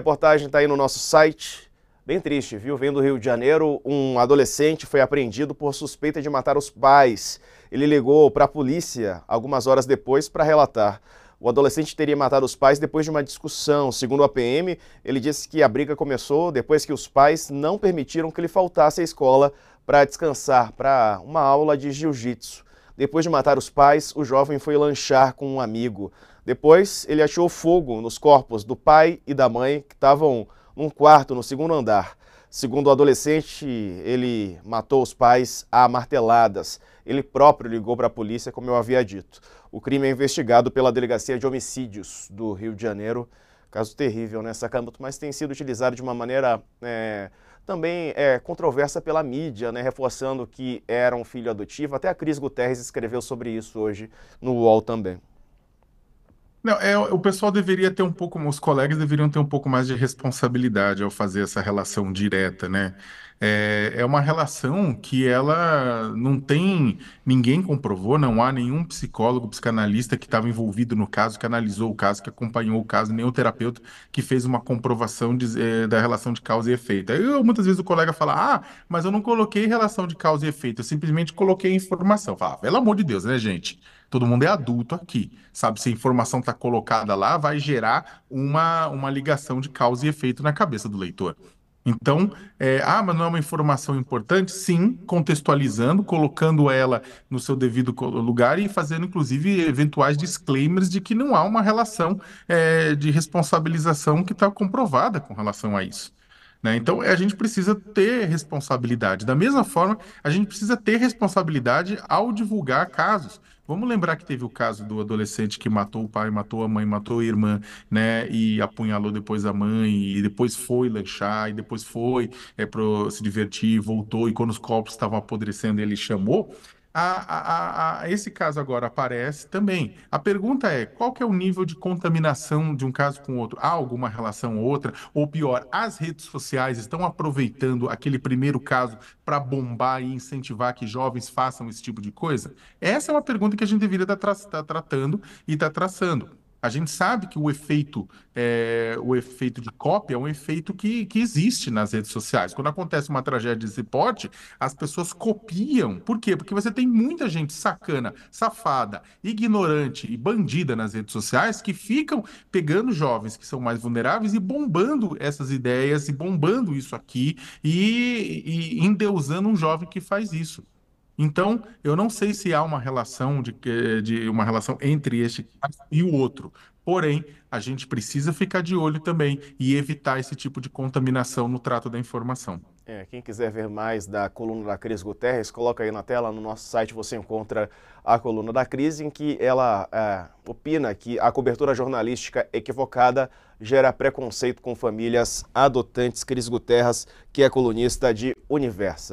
reportagem está aí no nosso site. Bem triste, viu? Vem do Rio de Janeiro, um adolescente foi apreendido por suspeita de matar os pais. Ele ligou para a polícia algumas horas depois para relatar. O adolescente teria matado os pais depois de uma discussão. Segundo a PM, ele disse que a briga começou depois que os pais não permitiram que ele faltasse à escola para descansar, para uma aula de jiu-jitsu. Depois de matar os pais, o jovem foi lanchar com um amigo. Depois, ele achou fogo nos corpos do pai e da mãe, que estavam num quarto no segundo andar. Segundo o adolescente, ele matou os pais a marteladas. Ele próprio ligou para a polícia, como eu havia dito. O crime é investigado pela Delegacia de Homicídios do Rio de Janeiro. Caso terrível, né, Sakamoto? Mas tem sido utilizado de uma maneira é, também é controversa pela mídia, né, reforçando que era um filho adotivo. Até a Cris Guterres escreveu sobre isso hoje no UOL também. Não, é, o pessoal deveria ter um pouco, os colegas deveriam ter um pouco mais de responsabilidade ao fazer essa relação direta, né? É, é, uma relação que ela não tem, ninguém comprovou, não há nenhum psicólogo, psicanalista que estava envolvido no caso, que analisou o caso, que acompanhou o caso, nenhum terapeuta que fez uma comprovação de, é, da relação de causa e efeito. eu, muitas vezes o colega fala, ah, mas eu não coloquei relação de causa e efeito, eu simplesmente coloquei informação. Fala, ah, pelo amor de Deus, né, gente? Todo mundo é adulto aqui, sabe? Se a informação está colocada lá, vai gerar uma, uma ligação de causa e efeito na cabeça do leitor. Então, é, ah, mas não é uma informação importante? Sim, contextualizando, colocando ela no seu devido lugar e fazendo, inclusive, eventuais disclaimers de que não há uma relação é, de responsabilização que está comprovada com relação a isso. Né? Então, é, a gente precisa ter responsabilidade. Da mesma forma, a gente precisa ter responsabilidade ao divulgar casos. Vamos lembrar que teve o caso do adolescente que matou o pai, matou a mãe, matou a irmã, né? E apunhalou depois a mãe, e depois foi lanchar, e depois foi é, para se divertir, voltou, e quando os corpos estavam apodrecendo, ele chamou a, a, a, esse caso agora aparece também. A pergunta é, qual que é o nível de contaminação de um caso com outro? Há alguma relação ou outra? Ou pior, as redes sociais estão aproveitando aquele primeiro caso para bombar e incentivar que jovens façam esse tipo de coisa? Essa é uma pergunta que a gente deveria estar tá, tá tratando e estar tá traçando. A gente sabe que o efeito, é, o efeito de cópia é um efeito que, que existe nas redes sociais. Quando acontece uma tragédia desse porte, as pessoas copiam. Por quê? Porque você tem muita gente sacana, safada, ignorante e bandida nas redes sociais que ficam pegando jovens que são mais vulneráveis e bombando essas ideias e bombando isso aqui e, e endeusando um jovem que faz isso. Então, eu não sei se há uma relação de, de uma relação entre este e o outro. Porém, a gente precisa ficar de olho também e evitar esse tipo de contaminação no trato da informação. É, quem quiser ver mais da coluna da Cris Guterres, coloca aí na tela, no nosso site você encontra a coluna da Cris, em que ela é, opina que a cobertura jornalística equivocada gera preconceito com famílias adotantes. Cris Guterres, que é colunista de Universa.